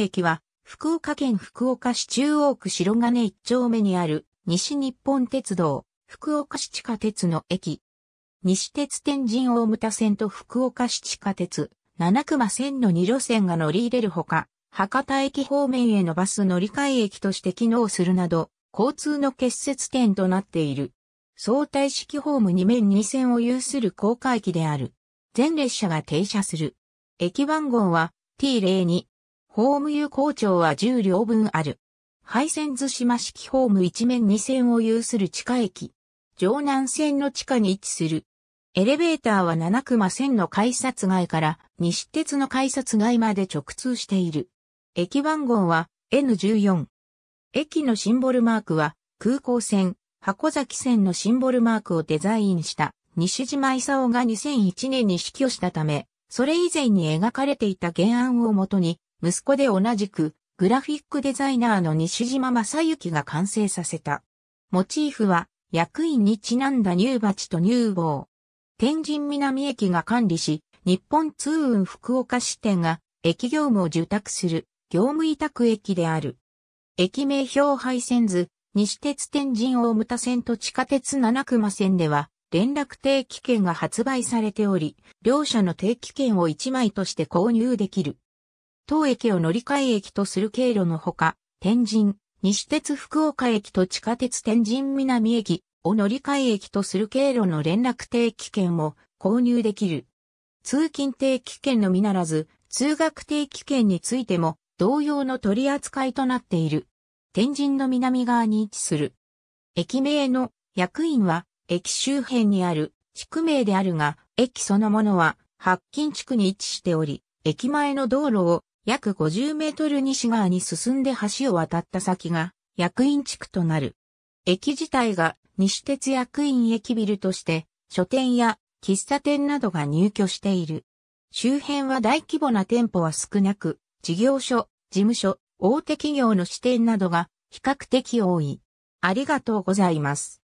駅は、福岡県福岡市中央区白金一丁目にある、西日本鉄道、福岡市地下鉄の駅。西鉄天神大牟田線と福岡市地下鉄、七熊線の2路線が乗り入れるほか、博多駅方面へのバス乗り換え駅として機能するなど、交通の結節点となっている。相対式ホーム2面2線を有する高架駅である。全列車が停車する。駅番号は T02、ホーム有効長は10両分ある。廃線津島式ホーム一面2線を有する地下駅。城南線の地下に位置する。エレベーターは七熊線の改札街から西鉄の改札街まで直通している。駅番号は N14。駅のシンボルマークは空港線、箱崎線のシンボルマークをデザインした西島勲が2001年に死去したため、それ以前に描かれていた原案をもとに息子で同じく、グラフィックデザイナーの西島正幸が完成させた。モチーフは、役員にちなんだ乳鉢と乳房。天神南駅が管理し、日本通運福岡支店が、駅業務を受託する、業務委託駅である。駅名標配線図、西鉄天神大牟田線と地下鉄七熊線では、連絡定期券が発売されており、両社の定期券を1枚として購入できる。当駅を乗り換え駅とする経路のほか、天神、西鉄福岡駅と地下鉄天神南駅を乗り換え駅とする経路の連絡定期券を購入できる。通勤定期券のみならず、通学定期券についても同様の取り扱いとなっている。天神の南側に位置する。駅名の役員は駅周辺にある地区名であるが、駅そのものは白金地区に位置しており、駅前の道路を約50メートル西側に進んで橋を渡った先が役員地区となる。駅自体が西鉄役員駅ビルとして書店や喫茶店などが入居している。周辺は大規模な店舗は少なく、事業所、事務所、大手企業の支店などが比較的多い。ありがとうございます。